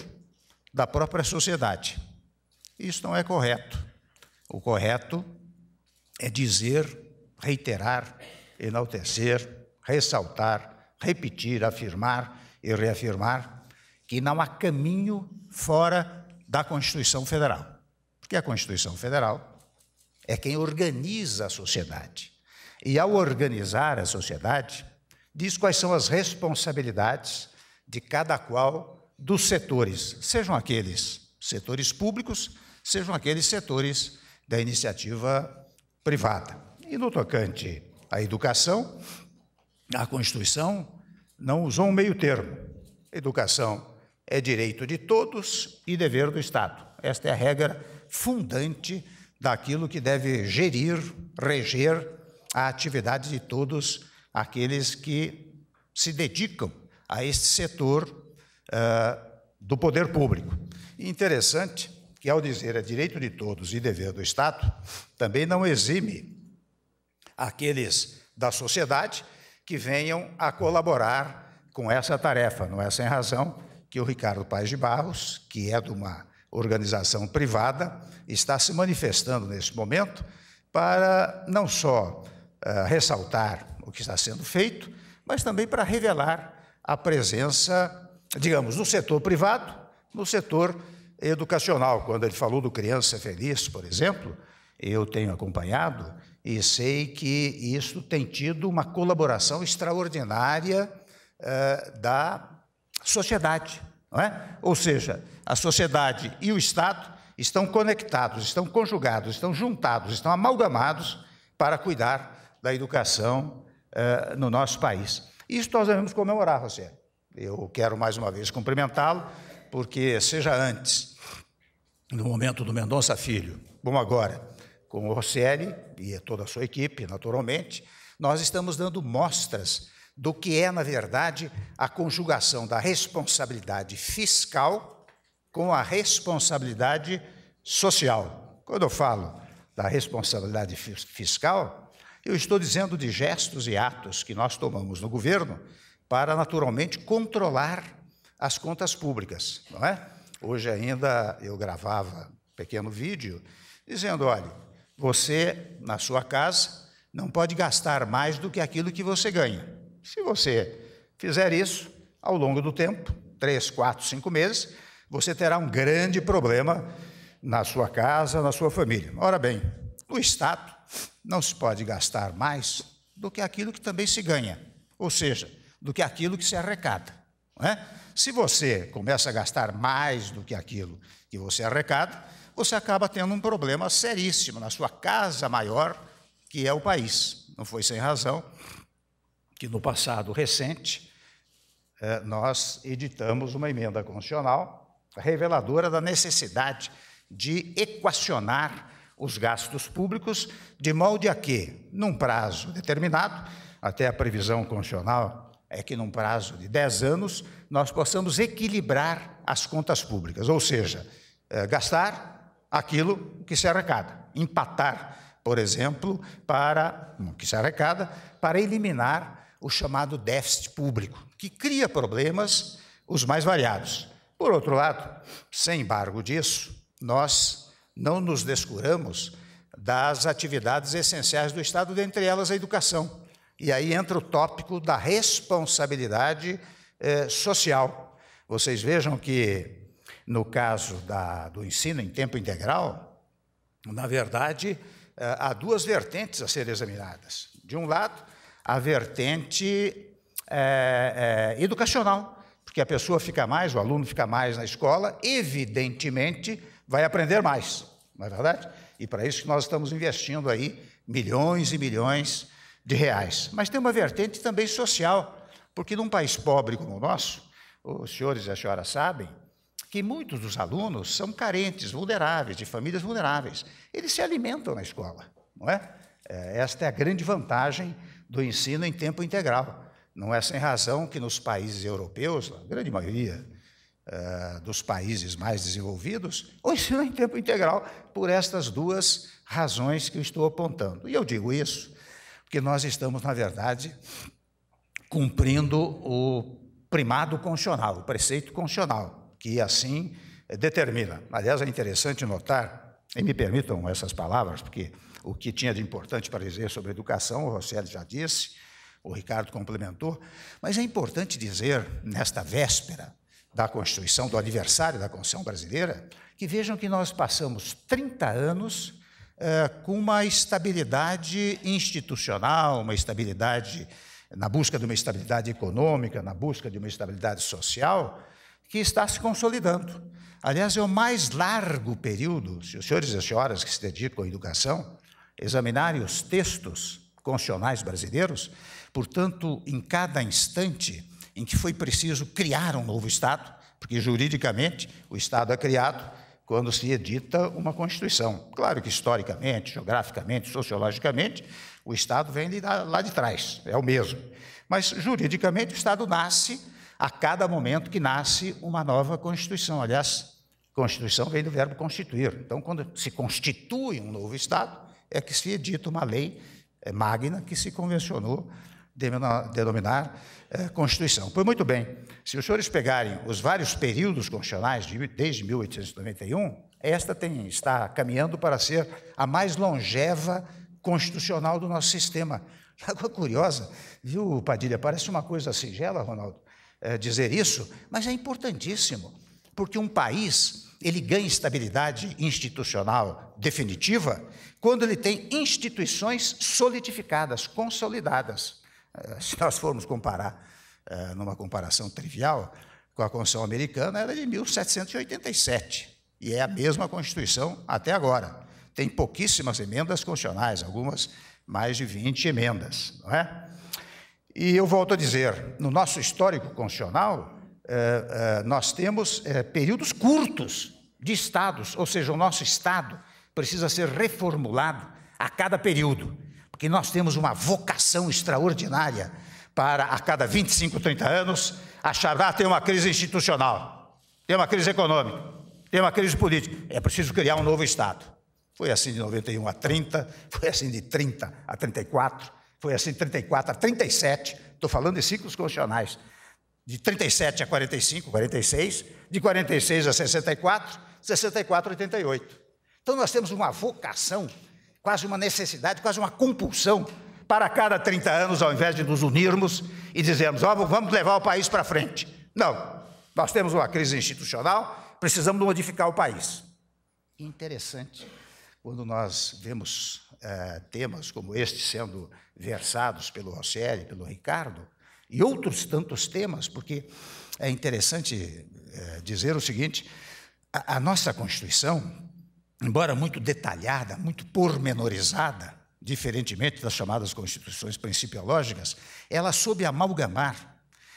da própria sociedade. Isso não é correto. O correto é dizer, reiterar, enaltecer, ressaltar, repetir, afirmar e reafirmar que não há caminho fora da Constituição Federal. Porque a Constituição Federal é quem organiza a sociedade. E ao organizar a sociedade, diz quais são as responsabilidades de cada qual dos setores, sejam aqueles setores públicos, sejam aqueles setores da iniciativa privada. E no tocante à educação, a Constituição não usou um meio-termo. Educação é direito de todos e dever do Estado. Esta é a regra fundante daquilo que deve gerir, reger a atividade de todos aqueles que se dedicam a este setor uh, do poder público. interessante que, ao dizer é direito de todos e dever do Estado, também não exime aqueles da sociedade que venham a colaborar com essa tarefa. Não é sem razão que o Ricardo Paes de Barros, que é de uma organização privada, está se manifestando nesse momento para não só eh, ressaltar o que está sendo feito, mas também para revelar a presença, digamos, do setor privado no setor educacional. Quando ele falou do Criança Feliz, por exemplo, eu tenho acompanhado e sei que isso tem tido uma colaboração extraordinária eh, da sociedade. Não é? Ou seja, a sociedade e o Estado estão conectados, estão conjugados, estão juntados, estão amalgamados para cuidar da educação uh, no nosso país. Isso nós devemos comemorar, José. Eu quero mais uma vez cumprimentá-lo, porque seja antes, no momento do Mendonça Filho, bom agora, com o Rosselli e toda a sua equipe, naturalmente, nós estamos dando mostras do que é, na verdade, a conjugação da responsabilidade fiscal com a responsabilidade social. Quando eu falo da responsabilidade fiscal, eu estou dizendo de gestos e atos que nós tomamos no governo para, naturalmente, controlar as contas públicas, não é? Hoje ainda eu gravava um pequeno vídeo dizendo, olha, você, na sua casa, não pode gastar mais do que aquilo que você ganha. Se você fizer isso, ao longo do tempo, três, quatro, cinco meses, você terá um grande problema na sua casa, na sua família. Ora bem, o Estado não se pode gastar mais do que aquilo que também se ganha, ou seja, do que aquilo que se arrecada. É? Se você começa a gastar mais do que aquilo que você arrecada, você acaba tendo um problema seríssimo na sua casa maior, que é o país. Não foi sem razão que, no passado recente, eh, nós editamos uma emenda constitucional reveladora da necessidade de equacionar os gastos públicos, de molde a que, num prazo determinado, até a previsão constitucional é que num prazo de 10 anos nós possamos equilibrar as contas públicas, ou seja, eh, gastar aquilo que se arrecada, empatar, por exemplo, para que se arrecada, para eliminar o chamado déficit público, que cria problemas os mais variados. Por outro lado, sem embargo disso, nós não nos descuramos das atividades essenciais do Estado, dentre elas a educação. E aí entra o tópico da responsabilidade eh, social. Vocês vejam que, no caso da, do ensino em tempo integral, na verdade, eh, há duas vertentes a serem examinadas. De um lado, a vertente eh, eh, educacional, porque a pessoa fica mais, o aluno fica mais na escola, evidentemente vai aprender mais, não é verdade? E para isso que nós estamos investindo aí milhões e milhões de reais. Mas tem uma vertente também social, porque num país pobre como o nosso, os senhores e as senhoras sabem que muitos dos alunos são carentes, vulneráveis, de famílias vulneráveis. Eles se alimentam na escola, não é? é esta é a grande vantagem do ensino em tempo integral. Não é sem razão que nos países europeus, a grande maioria, uh, dos países mais desenvolvidos, ou ensino em tempo integral, por estas duas razões que eu estou apontando. E eu digo isso porque nós estamos, na verdade, cumprindo o primado constitucional, o preceito constitucional, que assim determina. Aliás, é interessante notar, e me permitam essas palavras, porque o que tinha de importante para dizer sobre educação, o Rosselli já disse, o Ricardo complementou, mas é importante dizer, nesta véspera da Constituição, do adversário da Constituição brasileira, que vejam que nós passamos 30 anos eh, com uma estabilidade institucional, uma estabilidade na busca de uma estabilidade econômica, na busca de uma estabilidade social, que está se consolidando. Aliás, é o mais largo período, se os senhores e as senhoras que se dedicam à educação examinarem os textos constitucionais brasileiros, portanto, em cada instante, em que foi preciso criar um novo Estado, porque juridicamente o Estado é criado quando se edita uma Constituição. Claro que historicamente, geograficamente, sociologicamente, o Estado vem lá de trás, é o mesmo. Mas juridicamente o Estado nasce a cada momento que nasce uma nova Constituição. Aliás, Constituição vem do verbo constituir. Então, quando se constitui um novo Estado, é que se edita uma lei é magna que se convencionou denominar eh, Constituição. Pois muito bem, se os senhores pegarem os vários períodos constitucionais de, desde 1891, esta tem, está caminhando para ser a mais longeva constitucional do nosso sistema. Água *laughs* curiosa, viu, Padilha? Parece uma coisa singela, Ronaldo, eh, dizer isso, mas é importantíssimo, porque um país ele ganha estabilidade institucional definitiva quando ele tem instituições solidificadas, consolidadas. Eh, se nós formos comparar, eh, numa comparação trivial, com a Constituição americana, ela é de 1787 e é a mesma Constituição até agora. Tem pouquíssimas emendas constitucionais, algumas mais de 20 emendas, não é? E eu volto a dizer, no nosso histórico constitucional, eh, nós temos períodos curtos de estados, ou seja, o nosso estado precisa ser reformulado a cada período porque nós temos uma vocação extraordinária para, a cada 25, 30 anos, achar que ah, tem uma crise institucional, tem uma crise econômica, tem uma crise política, é preciso criar um novo Estado. Foi assim de 91 a 30, foi assim de 30 a 34, foi assim de 34 a 37, estou falando de ciclos constitucionais, de 37 a 45, 46, de 46 a 64, 64 a 88. Então nós temos uma vocação quase uma necessidade, quase uma compulsão, para cada 30 anos, ao invés de nos unirmos e dizermos, oh, vamos levar o país para frente. Não, nós temos uma crise institucional, precisamos modificar o país. Interessante quando nós vemos uh, temas como este sendo versados pelo Rosselli, pelo Ricardo, e outros tantos temas, porque é interessante uh, dizer o seguinte: a, a nossa Constituição embora muito detalhada, muito pormenorizada, diferentemente das chamadas constituições principiológicas, ela soube amalgamar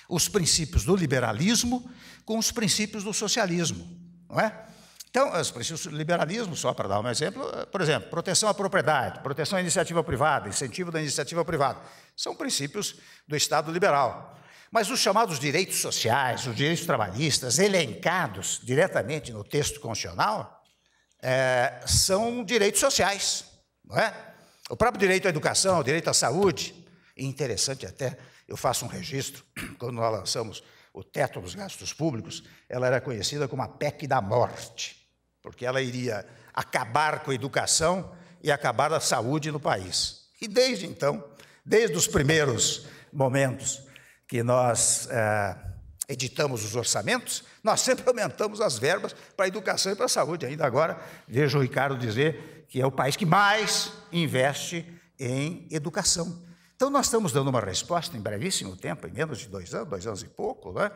os princípios do liberalismo com os princípios do socialismo, não é? Então, os princípios do liberalismo, só para dar um exemplo, por exemplo, proteção à propriedade, proteção à iniciativa privada, incentivo da iniciativa privada, são princípios do Estado liberal. Mas os chamados direitos sociais, os direitos trabalhistas, elencados diretamente no texto constitucional, é, são direitos sociais, não é? O próprio direito à educação, o direito à saúde, e interessante até, eu faço um registro, *clears throat* quando nós lançamos o teto dos gastos públicos, ela era conhecida como a PEC da morte, porque ela iria acabar com a educação e acabar a saúde no país. E desde então, desde os primeiros momentos que nós... É, editamos os orçamentos, nós sempre aumentamos as verbas para a educação e para a saúde. Ainda agora, vejo o Ricardo dizer que é o país que mais investe em educação. Então, nós estamos dando uma resposta em brevíssimo tempo, em menos de dois anos, dois anos e pouco, né?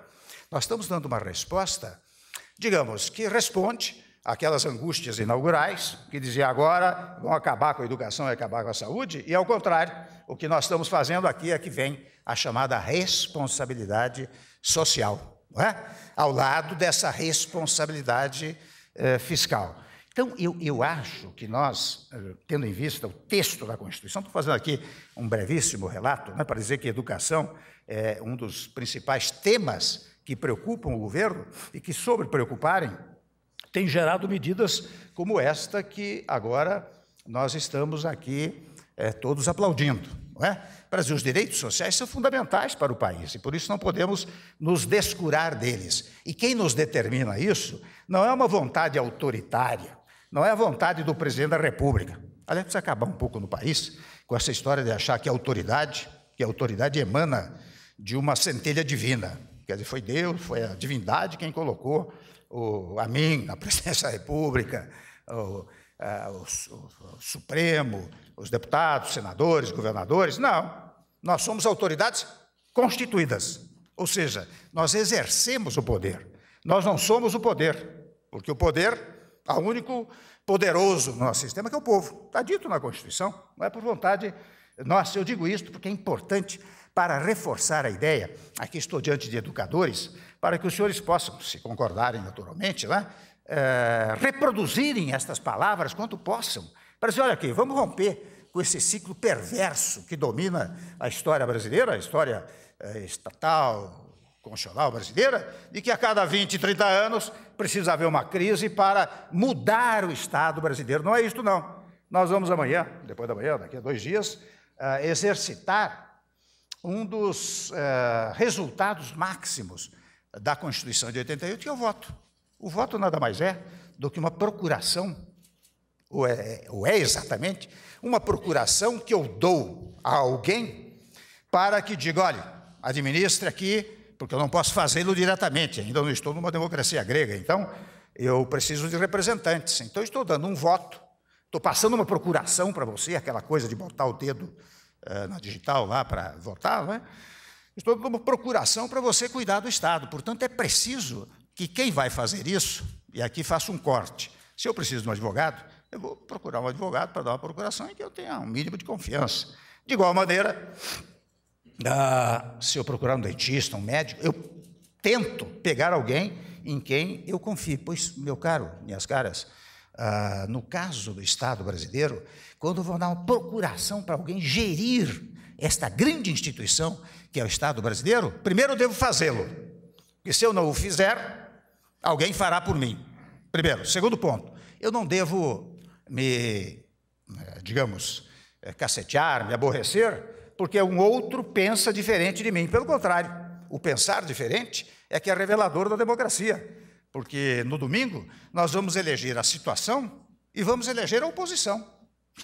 nós estamos dando uma resposta, digamos, que responde aquelas angústias inaugurais que dizia agora vão acabar com a educação e acabar com a saúde, e ao contrário, o que nós estamos fazendo aqui é que vem a chamada responsabilidade social, é? ao lado dessa responsabilidade eh, fiscal. Então, eu, eu acho que nós, eh, tendo em vista o texto da Constituição, estou fazendo aqui um brevíssimo relato né, para dizer que educação é um dos principais temas que preocupam o governo e que, sobre preocuparem, tem gerado medidas como esta que agora nós estamos aqui é, todos aplaudindo não é? os direitos sociais são fundamentais para o país e por isso não podemos nos descurar deles. E quem nos determina isso não é uma vontade autoritária, não é a vontade do presidente da República. Aliás, precisa acabar um pouco no país com essa história de achar que a autoridade, que a autoridade emana de uma centelha divina. Quer dizer, foi Deus, foi a divindade quem colocou o, a mim, a presidência da República, o, a, o, o Supremo, os deputados, senadores, governadores. Não. Nós somos autoridades constituídas. Ou seja, nós exercemos o poder. Nós não somos o poder, porque o poder, o único poderoso no nosso sistema que é o povo. Está dito na Constituição, não é por vontade nossa. Eu digo isto porque é importante para reforçar a ideia. Aqui estou diante de educadores, para que os senhores possam, se concordarem naturalmente, né, é, eh, reproduzirem estas palavras quanto possam. Para dizer, olha aqui, vamos romper com esse ciclo perverso que domina a história brasileira, a história eh, estatal, constitucional brasileira, e que a cada 20, 30 anos precisa haver uma crise para mudar o Estado brasileiro. Não é isto, não. Nós vamos amanhã, depois da manhã, daqui a dois dias, eh, exercitar um dos eh, resultados máximos da Constituição de 88, que é o voto. O voto nada mais é do que uma procuração ou é, ou é exatamente, uma procuração que eu dou a alguém para que diga: olha, administra aqui, porque eu não posso fazê-lo diretamente, ainda não estou numa democracia grega, então eu preciso de representantes. Então estou dando um voto, estou passando uma procuração para você, aquela coisa de botar o dedo uh, na digital lá para votar, né Estou dando uma procuração para você cuidar do Estado. Portanto, é preciso que quem vai fazer isso, e aqui faço um corte, se eu preciso de um advogado, eu vou procurar um advogado para dar uma procuração em que eu tenha um mínimo de confiança. De igual maneira, ah, se eu procurar um dentista, um médico, eu tento pegar alguém em quem eu confio. Pois, meu caro, minhas caras, ah, no caso do Estado brasileiro, quando vou dar uma procuração para alguém gerir esta grande instituição que é o Estado brasileiro, primeiro eu devo fazê-lo. Porque se eu não o fizer, alguém fará por mim. Primeiro. Segundo ponto, eu não devo me, eh, digamos, eh, cacetear, me aborrecer, porque um outro pensa diferente de mim. Pelo contrário, o pensar diferente é que é revelador da democracia. Porque no domingo nós vamos eleger a situação e vamos eleger a oposição.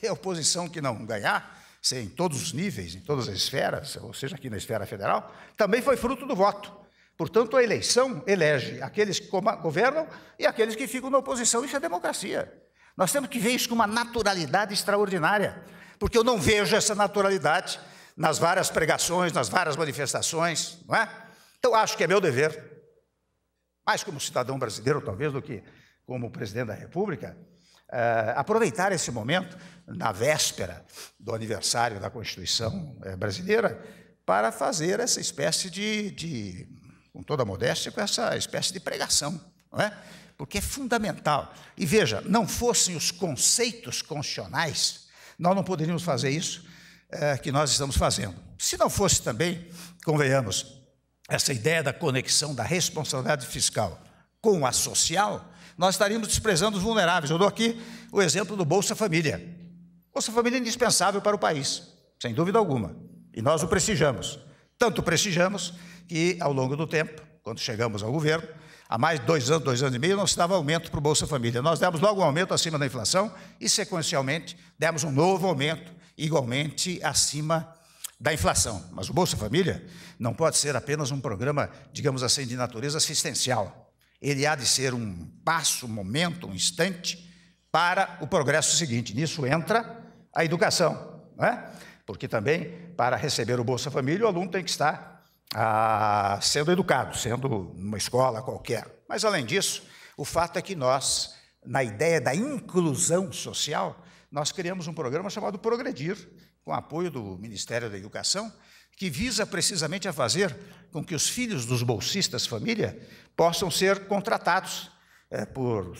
E a oposição que não ganhar, seja em todos os níveis, em todas as esferas, ou seja, aqui na esfera federal, também foi fruto do voto. Portanto, a eleição elege aqueles que governam e aqueles que ficam na oposição. Isso é democracia. Nós temos que ver isso com uma naturalidade extraordinária, porque eu não vejo essa naturalidade nas várias pregações, nas várias manifestações, não é? Então acho que é meu dever, mais como cidadão brasileiro talvez do que como presidente da República, Uh, aproveitar esse momento, na véspera do aniversário da Constituição uh, brasileira, para fazer essa espécie de, de, com toda a modéstia, com essa espécie de pregação, não é? porque é fundamental. E veja, não fossem os conceitos constitucionais, nós não poderíamos fazer isso é, que nós estamos fazendo. Se não fosse também, convenhamos, essa ideia da conexão da responsabilidade fiscal com a social, nós estaríamos desprezando os vulneráveis. Eu dou aqui o exemplo do Bolsa Família. Bolsa Família é indispensável para o país, sem dúvida alguma. E nós o prestigiamos. Tanto prestigiamos que, ao longo do tempo, quando chegamos ao governo, há mais de dois anos, dois anos e meio, não se dava aumento para o Bolsa Família. Nós demos logo um aumento acima da inflação e, sequencialmente, demos um novo aumento, igualmente acima da inflação. Mas o Bolsa Família não pode ser apenas um programa, digamos assim, de natureza assistencial. Ele há de ser um passo, um momento, um instante para o progresso seguinte. Nisso entra a educação, não é? porque também, para receber o Bolsa Família, o aluno tem que estar ah, sendo educado, sendo numa escola qualquer. Mas, além disso, o fato é que nós, na ideia da inclusão social, nós criamos um programa chamado Progredir, com apoio do Ministério da Educação, que visa precisamente a fazer com que os filhos dos bolsistas família possam ser contratados é, por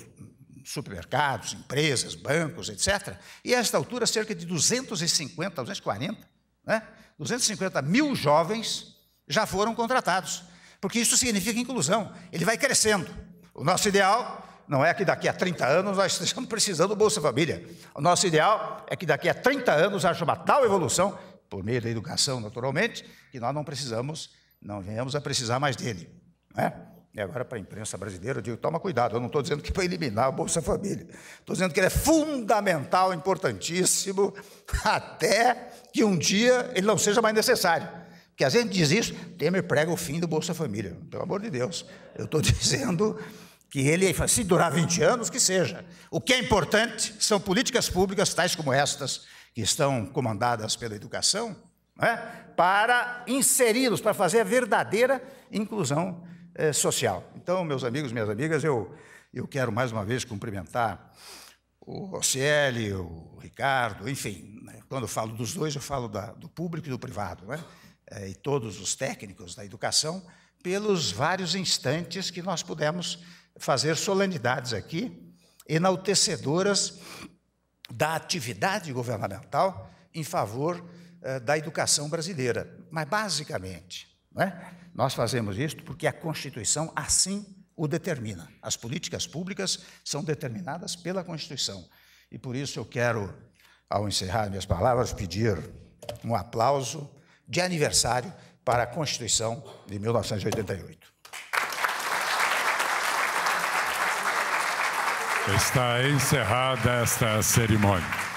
supermercados, empresas, bancos, etc. E a esta altura, cerca de 250, 240, né? 250 mil jovens já foram contratados, porque isso significa inclusão, ele vai crescendo. O nosso ideal não é que daqui a 30 anos nós estejamos *laughs* precisando do Bolsa Família. O nosso ideal é que daqui a 30 anos haja uma tal evolução, por meio da educação, naturalmente, que nós não precisamos, não venhamos a precisar mais dele. né E agora, para a imprensa brasileira, eu digo: toma cuidado, eu não estou dizendo que para eliminar o Bolsa Família. Estou dizendo que ele é fundamental, importantíssimo, *laughs* até que um dia ele não seja mais necessário. Que às vezes diz isso, Temer prega o fim do Bolsa Família. Pelo amor de Deus. Eu estou *laughs* dizendo que ele, se durar 20 anos, que seja. O que é importante são políticas públicas, tais como estas, que estão comandadas pela educação, né para inseri-los, para fazer a verdadeira inclusão eh, social. Então, meus amigos, minhas amigas, eu, eu quero mais uma vez cumprimentar o Rocieli, o Ricardo, enfim, né? quando eu falo dos dois, eu falo da, do público e do privado. né eh, e todos os técnicos da educação pelos vários instantes que nós pudemos fazer solenidades aqui, enaltecedoras da atividade governamental em favor eh, da educação brasileira. Mas, basicamente, é? nós fazemos isso porque a Constituição assim o determina. As políticas públicas são determinadas pela Constituição. E por isso eu quero, ao encerrar minhas palavras, pedir um aplauso de aniversário para a Constituição de 1988. Está encerrada esta cerimônia.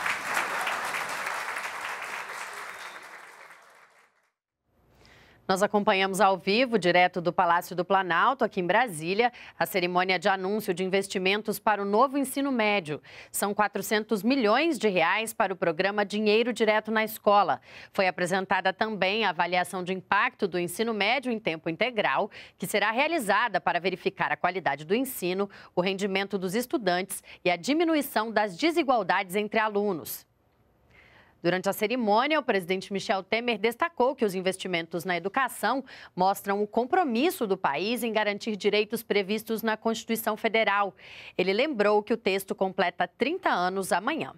Nós acompanhamos ao vivo, direto do Palácio do Planalto, aqui em Brasília, a cerimônia de anúncio de investimentos para o novo ensino médio. São 400 milhões de reais para o programa Dinheiro Direto na Escola. Foi apresentada também a avaliação de impacto do ensino médio em tempo integral, que será realizada para verificar a qualidade do ensino, o rendimento dos estudantes e a diminuição das desigualdades entre alunos. Durante a cerimônia, o presidente Michel Temer destacou que os investimentos na educação mostram o compromisso do país em garantir direitos previstos na Constituição Federal. Ele lembrou que o texto completa 30 anos amanhã.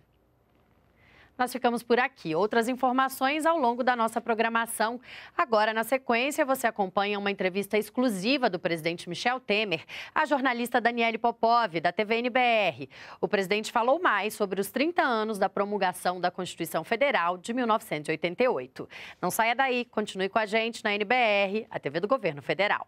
Nós ficamos por aqui. Outras informações ao longo da nossa programação. Agora, na sequência, você acompanha uma entrevista exclusiva do presidente Michel Temer à jornalista Daniele Popov, da TVNBR. O presidente falou mais sobre os 30 anos da promulgação da Constituição Federal de 1988. Não saia daí, continue com a gente na NBR, a TV do Governo Federal.